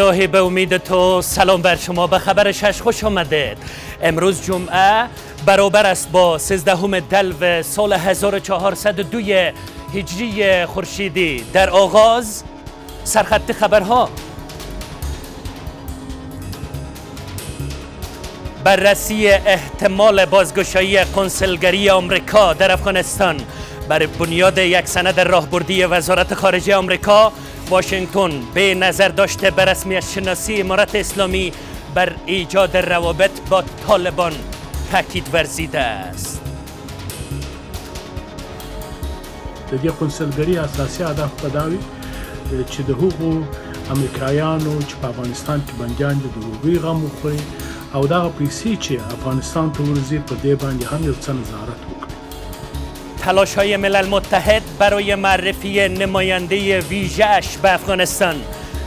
الهی به امید تو سلام بر شما به خبر شش خوش آمدید امروز جمعه برابر است با 13 همه دلو سال 1402 هجری خورشیدی در آغاز سرخط خبرها بررسی احتمال بازگشایی کنسلگری آمریکا در افغانستان بر بنیاد یک سند راهبردی وزارت خارجه آمریکا واشنگتن به نظر داشته به رسمیت شناسی امارت اسلامی بر ایجاد روابط با طالبان تاکید ورزیده است د دې قنسلګري اساسي هدف په داوي چې د هغو امریکایانو چې په افغانستان کې بندیان دي د هغوی غم وخوري او دغه پیسې چې افغانستان ته ورځي په دې باندې هم یو څه نظارت تلاش های ملل متحد برای معرفی نماینده ویژهش به افغانستان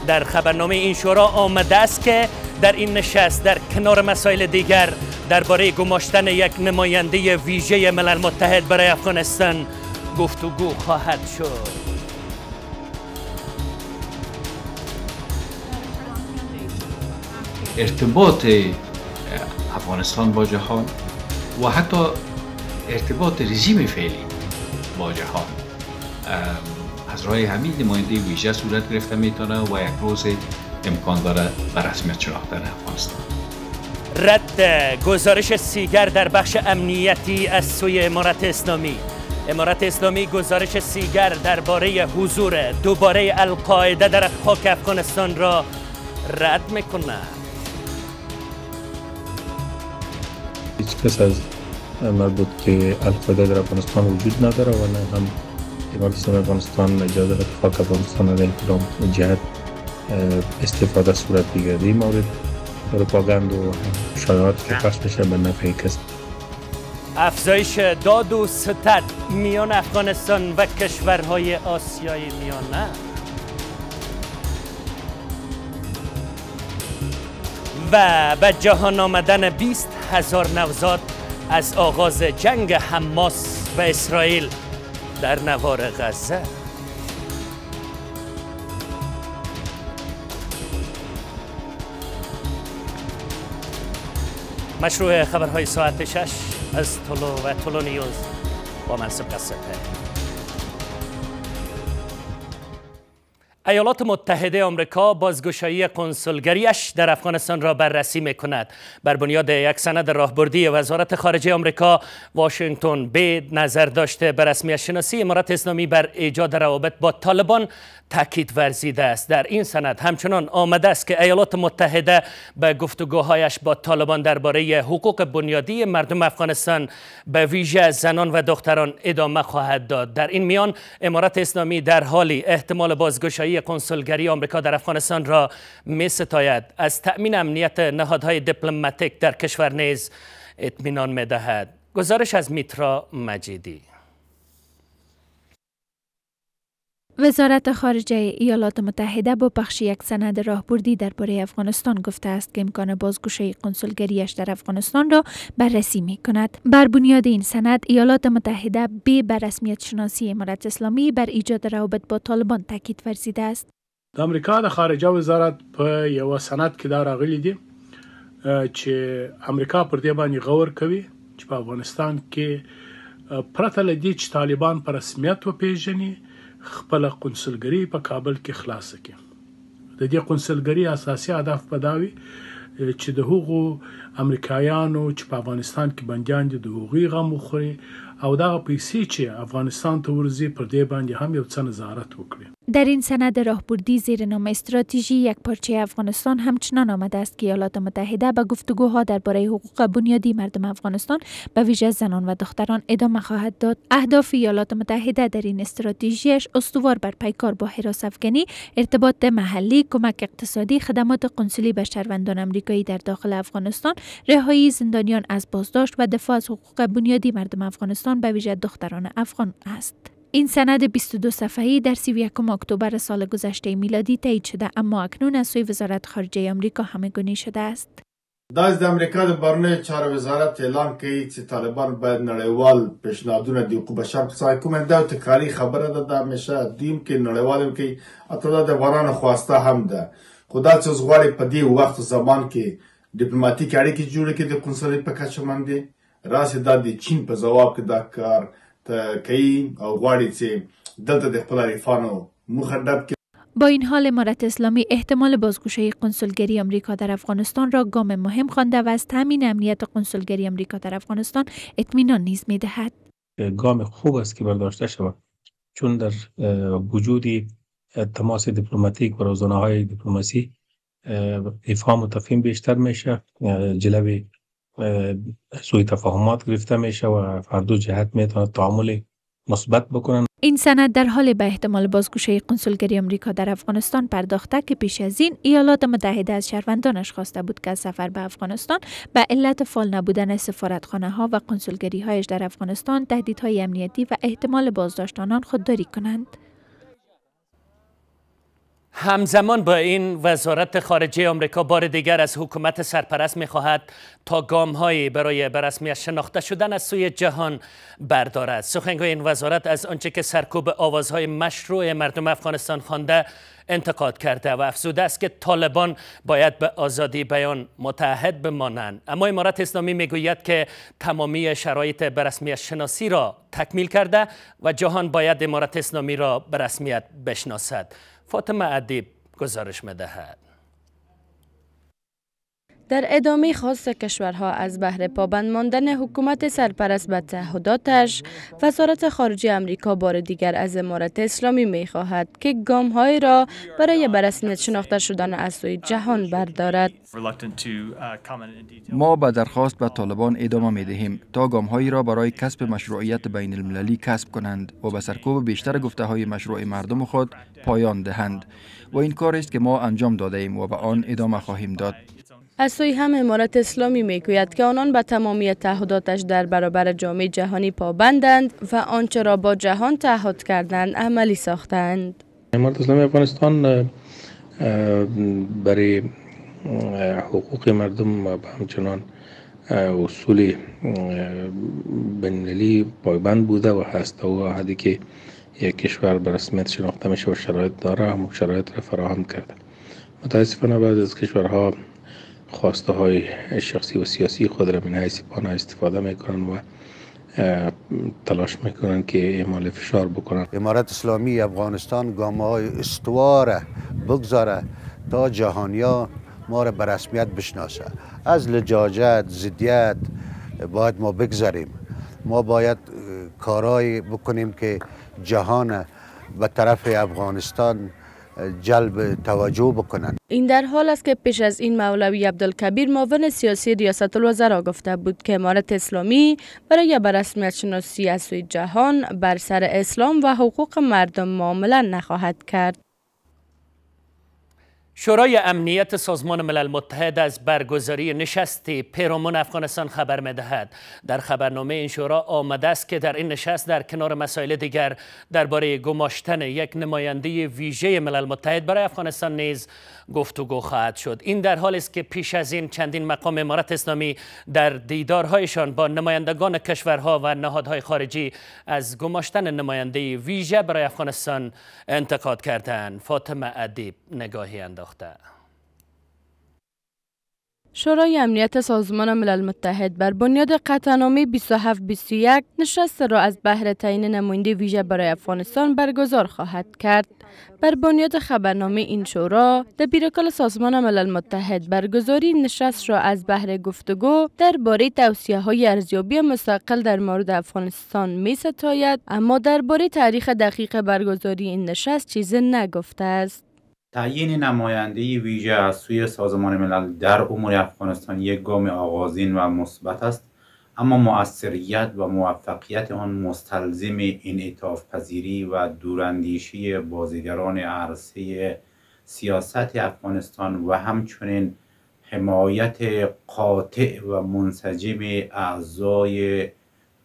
در خبرنامه این شورا آمده است که در این نشست در کنار مسائل دیگر درباره گماشتن یک نماینده ویژه ملل متحد برای افغانستان گفتگو خواهد شد ارتباط افغانستان با جهان و حتی ارتباط رژیم فعلی واجه ها از راه همین نماینده ویژه صورت گرفته میتونه و یک روز امکان داره به رسمیت شناختن افغانستان رد گزارش سیگر در بخش امنیتی از سوی امارت اسلامی امارت اسلامی گزارش سیگر درباره حضور دوباره القاعده در خاک افغانستان را رد میکنه هیچ کس از مربوط که القاعده در افغانستان وجود نداره و نه هم امارت اسلامی افغانستان اجازه اتفاق افغانستان در کدام جهت استفاده صورت بگیرد این مورد پروپاگند و شایعات که پخش بشه به نفع کسی افزایش داد و ستد میان افغانستان و کشورهای آسیای میانه و به جهان آمدن 20 هزار نوزاد از آغاز جنگ حماس و اسرائیل در نوار غزه مشروع خبرهای ساعت شش از طلو و طلو نیوز با منصب قصده ایالات متحده آمریکا بازگشایی کنسولگریش در افغانستان را بررسی می کند. بر بنیاد یک سند راهبردی وزارت خارجه آمریکا واشنگتن به نظر داشته بر رسمی شناسی امارات اسلامی بر ایجاد روابط با طالبان تاکید ورزیده است در این سند همچنان آمده است که ایالات متحده به گفتگوهایش با طالبان درباره حقوق بنیادی مردم افغانستان به ویژه زنان و دختران ادامه خواهد داد در این میان امارات اسلامی در حالی احتمال بازگشایی کنسولگری آمریکا در افغانستان را می ستاید از تأمین امنیت نهادهای دیپلماتیک در کشور نیز اطمینان می دهد گزارش از میترا مجیدی وزارت خارجه ایالات متحده با پخش یک سند راهبردی درباره افغانستان گفته است که امکان بازگشایی کنسولگریش در افغانستان را بررسی می کند. بر بنیاد این سند ایالات متحده بی بر رسمیت شناسی امارت اسلامی بر ایجاد روابط با طالبان تاکید ورزیده است. در امریکا د خارجه وزارت په یو سند که دا راغلی دی چې امریکا پر دې باندې غور کوي چې په افغانستان کې پرته دیچ چې طالبان په رسمیت وپیژني خپل قنسلګری په کابل کې خلاص کړي د دې قنسلګری اساسي هدف پداوي چې د هغو امریکایانو چې په افغانستان کې بنديان دي د هغوی غم وخوري او دا پیسې چې افغانستان ته ورزی پر دې باندې هم یو څه نظارت وکړي در این سند راهبردی نام استراتژی یک پارچه افغانستان همچنان آمده است که ایالات متحده به گفتگوها درباره حقوق بنیادی مردم افغانستان به ویژه زنان و دختران ادامه خواهد داد اهداف ایالات متحده در این استراتژیش استوار بر پیکار با حراس افغانی ارتباط محلی کمک اقتصادی خدمات قنصلی به شهروندان امریکایی در داخل افغانستان رهایی زندانیان از بازداشت و دفاع از حقوق بنیادی مردم افغانستان افغانستان به ویژه دختران افغان است. این سند 22 صفحه‌ای در 31 اکتبر سال گذشته میلادی تایید شده اما اکنون از سوی وزارت خارجه آمریکا همگانی شده است. دا د امریکا د بهرنیو چارو وزارت اعلان کوي چې طالبان باید نړیوال پیشنهادونه د حقوق بشر څخه کوم دا تکراری خبره ده د همیشه دیم کې نړیوالم کې اته د ورانه خواسته هم ده خدا چې زغړې په دې وخت زمان کې ډیپلوماټیک اړیکې جوړې کړي د کنسولي په کچه باندې راسې دا د چین په ځواب کې دا کار کوي او غواړي چې دلته د خپل حریفانو کې با این حال امارت اسلامی احتمال بازگوشه کنسولگری آمریکا در افغانستان را گام مهم خوانده و از تامین امنیت کنسولگری امریکا در افغانستان اطمینان نیز میدهد گام خوب است که برداشته شود چون در وجود تماس دیپلماتیک و روزانه های دیپلماسی افهام و تفهیم بیشتر میشه جلوی سوی تفاهمات گرفته میشه و هر دو جهت میتونه تعامل مثبت بکنن این سند در حال به احتمال بازگوشه کنسولگری آمریکا در افغانستان پرداخته که پیش از این ایالات متحده از شهروندانش خواسته بود که از سفر به افغانستان به علت فال نبودن سفارتخانه ها و کنسولگری هایش در افغانستان تهدیدهای امنیتی و احتمال بازداشت آنان خودداری کنند همزمان با این وزارت خارجه آمریکا بار دیگر از حکومت سرپرست خواهد تا گامهایی برای برسمی شناخته شدن از سوی جهان بردارد سخنگوی این وزارت از آنچه که سرکوب آوازهای مشروع مردم افغانستان خوانده انتقاد کرده و افزوده است که طالبان باید به آزادی بیان متحد بمانند اما امارت اسلامی میگوید که تمامی شرایط برسمی شناسی را تکمیل کرده و جهان باید امارت اسلامی را به بشناسد فاطمه ادیب گزارش مدهد. در ادامه خاص کشورها از بهر پابند ماندن حکومت سرپرست به تعهداتش وزارت خارجه امریکا بار دیگر از امارت اسلامی می خواهد که گام های را برای به شناخته شدن از سوی جهان بردارد uh, ما به درخواست به طالبان ادامه می دهیم تا گام هایی را برای کسب مشروعیت بین المللی کسب کنند و به سرکوب بیشتر گفته های مشروع مردم خود پایان دهند و این کار است که ما انجام داده ایم و به آن ادامه خواهیم داد از سوی هم امارت اسلامی میگوید که آنان به تمامی تعهداتش در برابر جامعه جهانی پابندند و آنچه را با جهان تعهد کردند عملی ساختند امارت اسلامی افغانستان برای حقوق مردم و همچنان اصول بینالمللی پایبند بوده و هست و حدی که یک کشور به رسمیت شناخته میشه و شرایط داره هم شرایط را فراهم کرده متاسفانه بعد از کشورها خواسته های شخصی و سیاسی خود را به نهای سپانا استفاده میکنند و تلاش میکنن که اعمال فشار بکنند امارت اسلامی افغانستان گامه های استواره بگذاره تا جهانیا ما را به رسمیت بشناسه از لجاجت زدیت باید ما بگذاریم ما باید کارایی بکنیم که جهان به طرف افغانستان جلب توجه بکنند این در حال است که پیش از این مولوی عبدالکبیر معاون سیاسی ریاست الوزرا گفته بود که امارت اسلامی برای برسمیت شناسی از سوی جهان بر سر اسلام و حقوق مردم معامله نخواهد کرد شورای امنیت سازمان ملل متحد از برگزاری نشست پیرامون افغانستان خبر می‌دهد. در خبرنامه این شورا آمده است که در این نشست در کنار مسائل دیگر درباره گماشتن یک نماینده ویژه ملل متحد برای افغانستان نیز گفتگو خواهد شد این در حال است که پیش از این چندین مقام امارت اسلامی در دیدارهایشان با نمایندگان کشورها و نهادهای خارجی از گماشتن نماینده ویژه برای افغانستان انتقاد کردند فاطمه ادیب نگاهی انداخته شورای امنیت سازمان ملل متحد بر بنیاد قطعنامه 2721 نشست را از بهر تعیین نماینده ویژه برای افغانستان برگزار خواهد کرد. بر بنیاد خبرنامه این شورا دبیرکل سازمان ملل متحد برگزاری نشست را از بهر گفتگو درباره توصیه های ارزیابی مستقل در مورد افغانستان می ستاید اما درباره تاریخ دقیق برگزاری این نشست چیزی نگفته است. تعیین نماینده ویژه از سوی سازمان ملل در امور افغانستان یک گام آغازین و مثبت است اما مؤثریت و موفقیت آن مستلزم اطاف پذیری و دوراندیشی بازیگران عرصه سیاست افغانستان و همچنین حمایت قاطع و منسجم اعضای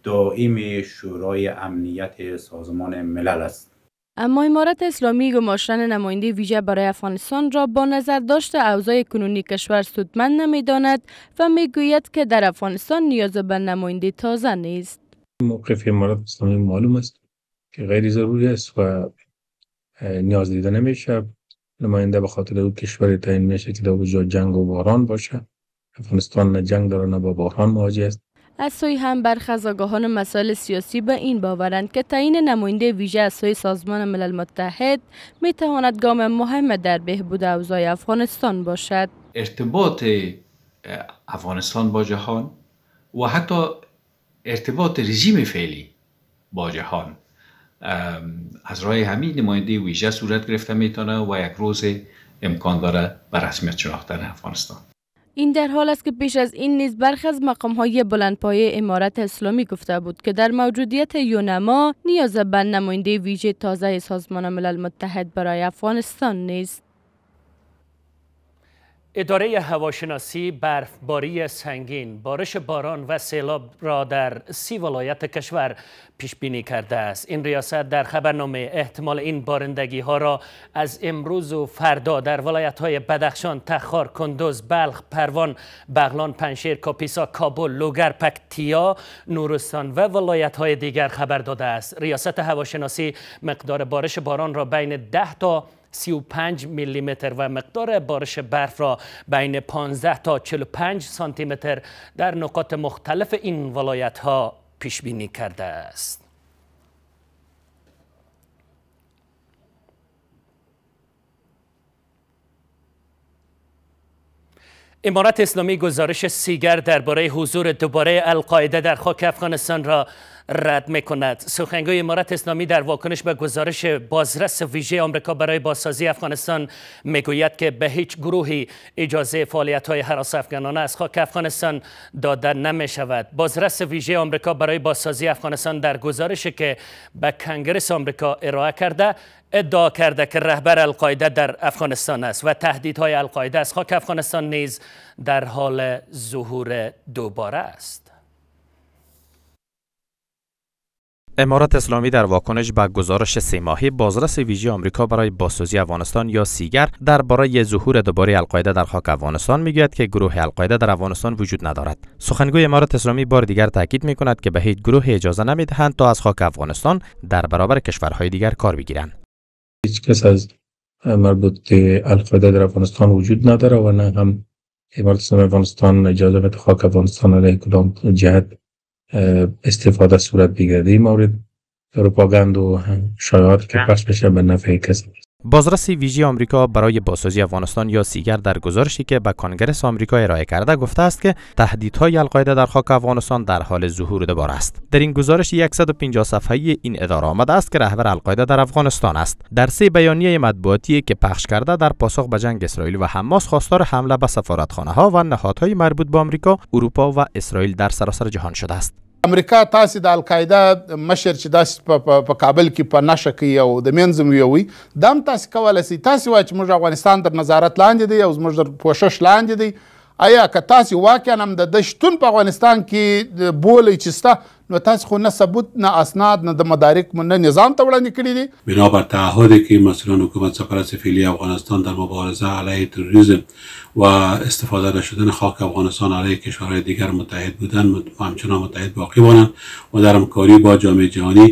دائم شورای امنیت سازمان ملل است اما امارت اسلامی گماشتن نماینده ویژه برای افغانستان را با نظر داشت اوضاع کنونی کشور سودمند نمیداند و میگوید که در افغانستان نیاز به نماینده تازه نیست موقف امارت اسلامی معلوم است که غیر ضروری است و نیاز دیده نمیشه نماینده به خاطر او کشور تعیین میشه که در جنگ و باران باشه افغانستان نه جنگ داره نه با بحران مواجه است از سوی هم برخ از آگاهان مسائل سیاسی به این باورند که تعیین نماینده ویژه از سازمان ملل متحد می تواند گام مهم در بهبود اوضاع افغانستان باشد ارتباط افغانستان با جهان و حتی ارتباط رژیم فعلی با جهان از راه همین نماینده ویژه صورت گرفته میتونه و یک روز امکان داره به رسمیت شناختن افغانستان این در حال است که پیش از این نیز برخی از مقام های بلندپایه امارت اسلامی گفته بود که در موجودیت یونما نیاز به نماینده ویژه تازه سازمان ملل متحد برای افغانستان نیست اداره هواشناسی باری سنگین، بارش باران و سیلاب را در سی ولایت کشور پیش بینی کرده است. این ریاست در خبرنامه احتمال این بارندگی ها را از امروز و فردا در ولایت های بدخشان، تخار، کندوز، بلخ، پروان، بغلان، پنشیر، کاپیسا، کابل، لوگر، پکتیا، نورستان و ولایت های دیگر خبر داده است. ریاست هواشناسی مقدار بارش باران را بین 10 تا 35 میلی متر و مقدار بارش برف را بین 15 تا 45 سانتی متر در نقاط مختلف این ولایت ها پیش بینی کرده است. امارات اسلامی گزارش سیگر درباره حضور دوباره القاعده در خاک افغانستان را رد میکند سخنگوی امارت اسلامی در واکنش به گزارش بازرس ویژه آمریکا برای بازسازی افغانستان میگوید که به هیچ گروهی اجازه فعالیت های حراس افغانانه از خاک افغانستان داده نمی شود بازرس ویژه آمریکا برای بازسازی افغانستان در گزارشی که به کنگرس آمریکا ارائه کرده ادعا کرده که رهبر القاعده در افغانستان است و تهدیدهای القاعده از خاک افغانستان نیز در حال ظهور دوباره است امارات اسلامی در واکنش به گزارش سه بازرس ویژه آمریکا برای بازسازی افغانستان یا سیگر درباره ظهور دوباره القاعده در خاک افغانستان میگوید که گروه القاعده در افغانستان وجود ندارد سخنگوی امارات اسلامی بار دیگر تاکید میکند که به هیچ گروه اجازه نمیدهند تا از خاک افغانستان در برابر کشورهای دیگر کار بگیرند هیچ کس از مربوط القاعده در افغانستان وجود نداره و نه هم امارات اسلامی افغانستان اجازه به خاک افغانستان علیه کدام جهت استفاده صورت بگیرد مورد پروپاگند و شایعات که پخش بشه به نفع کسی بازرس ویژه آمریکا برای بازسازی افغانستان یا سیگر در گزارشی که به کنگرس آمریکا ارائه کرده گفته است که تهدیدهای القاعده در خاک افغانستان در حال ظهور دوباره است در این گزارش 150 صفحه این اداره آمده است که رهبر القاعده در افغانستان است در سه بیانیه مطبوعاتی که پخش کرده در پاسخ به جنگ اسرائیل و حماس خواستار حمله به سفارتخانه ها و نهادهای مربوط به آمریکا اروپا و اسرائیل در سراسر جهان شده است امریکا تاسې د القاعده مشر چې داسې په کابل کې په نشه کوي او د منځ ویوي دا هم تاسې کولی سئ تاسې وایي چې موږ افغانستان تر نظارت لاندې دی او زموږ تر پوښښ لاندې دی آیا که تاسې واقعا هم د ده شتون په افغانستان کې بولی چې سته نو تاسو خو نه ثبوت نه اسناد نه د مدارک نه نظام ته وړاندې کړی دي بنا بر تعهد کې مثلا حکومت سفارت فعلی افغانستان در مبارزه علیه تروریسم و استفاده نشدن خاک افغانستان علیه کشورهای دیگر متحد بودن و همچنان متحد باقی مانند و در همکاری با جامعه جهانی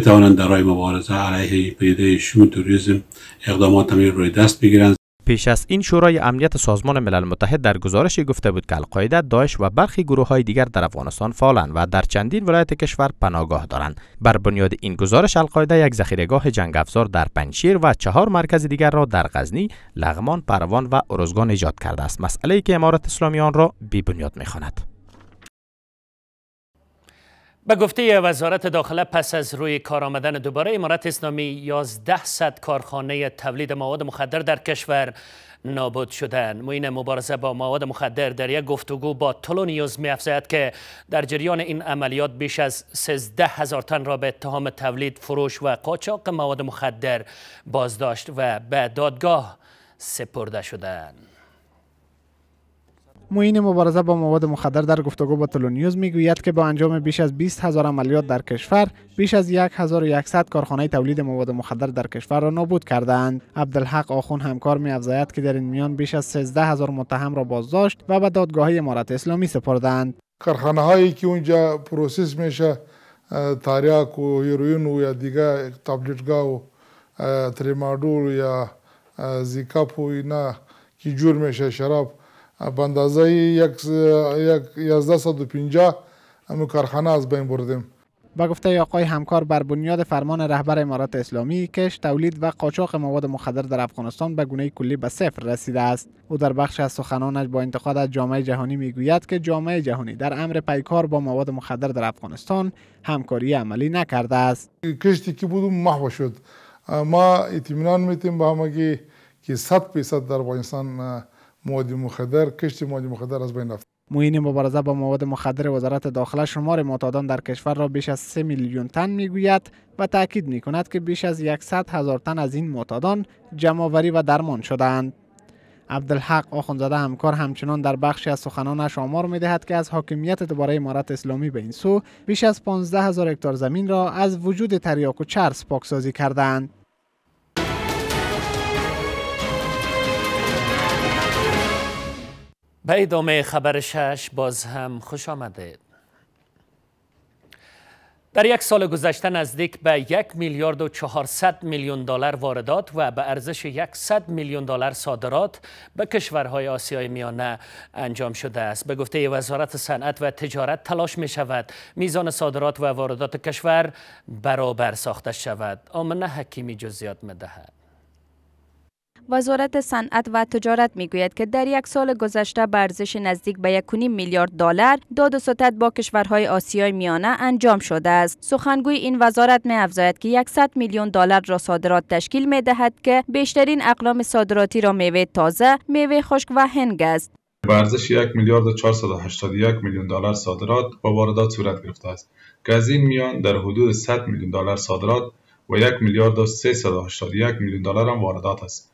بتوانند در راه مبارزه علیه پدیده شوم تروریسم اقدامات را روی دست بگیرند پیش از این شورای امنیت سازمان ملل متحد در گزارشی گفته بود که القاعده داعش و برخی گروه های دیگر در افغانستان فعالند و در چندین ولایت کشور پناهگاه دارند بر بنیاد این گزارش القاعده یک ذخیرهگاه جنگ افزار در پنشیر و چهار مرکز دیگر را در غزنی لغمان پروان و ارزگان ایجاد کرده است مسئله ای که امارت اسلامی آن را بی بنیاد میخواند به گفته وزارت داخله پس از روی کار آمدن دوباره امارت اسلامی 11 صد کارخانه تولید مواد مخدر در کشور نابود شدن موین مبارزه با مواد مخدر در یک گفتگو با تلو نیوز می که در جریان این عملیات بیش از 13 هزار تن را به اتهام تولید فروش و قاچاق مواد مخدر بازداشت و به دادگاه سپرده شدند. معین مبارزه با مواد مخدر در گفتگو با تلونیوز میگوید که با انجام بیش از 20 هزار عملیات در کشور بیش از 1100 کارخانه تولید مواد مخدر در کشور را نابود کردند عبدالحق آخون همکار میافزاید که در این میان بیش از 13 هزار متهم را بازداشت و به دادگاه امارت اسلامی سپردند کارخانه هایی که اونجا پروسس میشه تریاک و هیروین و یا دیگه تبلیتگاه و تریمادول یا زیکاپ و اینا که جور میشه شراب به یک یک, یک پنجا امو کارخانه از بین بردیم با گفته آقای همکار بر بنیاد فرمان رهبر امارات اسلامی کش تولید و قاچاق مواد مخدر در افغانستان به گونه کلی به صفر رسیده است او در بخش از سخنانش با انتقاد از جامعه جهانی میگوید که جامعه جهانی در امر پیکار با مواد مخدر در افغانستان همکاری عملی نکرده است کشتی که بود محو شد ما اطمینان میتیم به همگی که 100 درصد در افغانستان مواد مخدر کشت مواد مخدر از بین رفت موین مبارزه با مواد مخدر وزارت داخله شمار معتادان در کشور را بیش از 3 میلیون تن میگوید و تاکید می که بیش از 100 هزار تن از این معتادان جمعآوری و درمان شدند. عبدالحق آخوندزاده همکار همچنان در بخشی از سخنانش آمار می دهد که از حاکمیت دوباره امارت اسلامی به این سو بیش از 15 هزار هکتار زمین را از وجود تریاک و چرس پاکسازی کردند. به ادامه خبر شش باز هم خوش آمده در یک سال گذشته نزدیک به یک میلیارد و چهارصد میلیون دلار واردات و به ارزش یکصد میلیون دلار صادرات به کشورهای آسیای میانه انجام شده است. به گفته وزارت صنعت و تجارت تلاش می شود میزان صادرات و واردات کشور برابر ساخته شود. آمنه حکیمی جزیات می وزارت صنعت و تجارت میگوید که در یک سال گذشته به ارزش نزدیک به 1.5 میلیارد دلار داد و ستد با کشورهای آسیای میانه انجام شده است سخنگوی این وزارت می افزاید که 100 میلیون دلار را صادرات تشکیل می دهد که بیشترین اقلام صادراتی را میوه تازه میوه خشک و هنگ است به ارزش یک میلیارد 481 میلیون دلار صادرات با واردات صورت گرفته است که از این میان در حدود 100 میلیون دلار صادرات و 1 میلیارد 381 میلیون دلار هم واردات است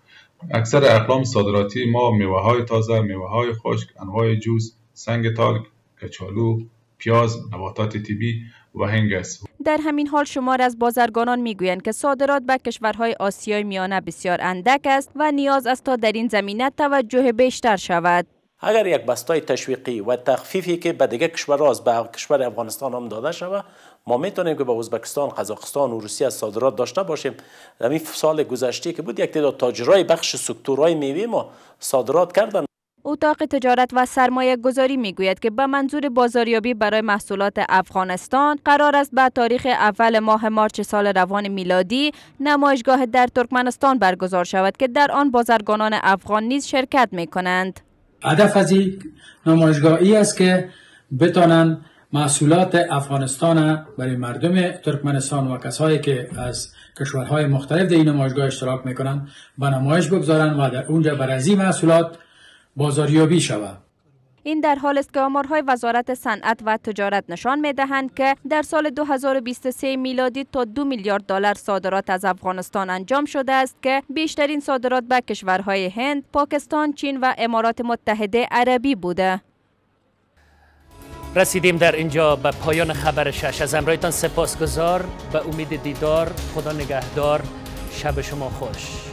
اکثر اقلام صادراتی ما میوه های تازه، میوه های خشک، انواع جوز، سنگ تالک، کچالو، پیاز، نباتات تیبی و هنگ است. در همین حال شمار از بازرگانان میگویند که صادرات به کشورهای آسیای میانه بسیار اندک است و نیاز است تا در این زمینه توجه بیشتر شود. اگر یک بستای تشویقی و تخفیفی که به دیگه کشور از به کشور افغانستان هم داده شود ما میتونیم که به ازبکستان قزاقستان و روسیه از صادرات داشته باشیم این سال گذشته که بود یک تعداد تاجرای بخش سکتورهای میوه ما صادرات کردن اتاق تجارت و سرمایه گذاری می گوید که به منظور بازاریابی برای محصولات افغانستان قرار است به تاریخ اول ماه مارچ سال روان میلادی نمایشگاه در ترکمنستان برگزار شود که در آن بازرگانان افغان نیز شرکت می کنند. هدف از این نمایشگاهی است که بتانند محصولات افغانستان برای مردم ترکمنستان و کسایی که از کشورهای مختلف در این نمایشگاه اشتراک میکنند به نمایش بگذارند و در اونجا بر از محصولات بازاریابی شود این در حال است که آمارهای وزارت صنعت و تجارت نشان می دهند که در سال 2023 میلادی تا دو میلیارد دلار صادرات از افغانستان انجام شده است که بیشترین صادرات به کشورهای هند، پاکستان، چین و امارات متحده عربی بوده. رسیدیم در اینجا به پایان خبر شش از امرایتان سپاسگزار به امید دیدار خدا نگهدار شب شما خوش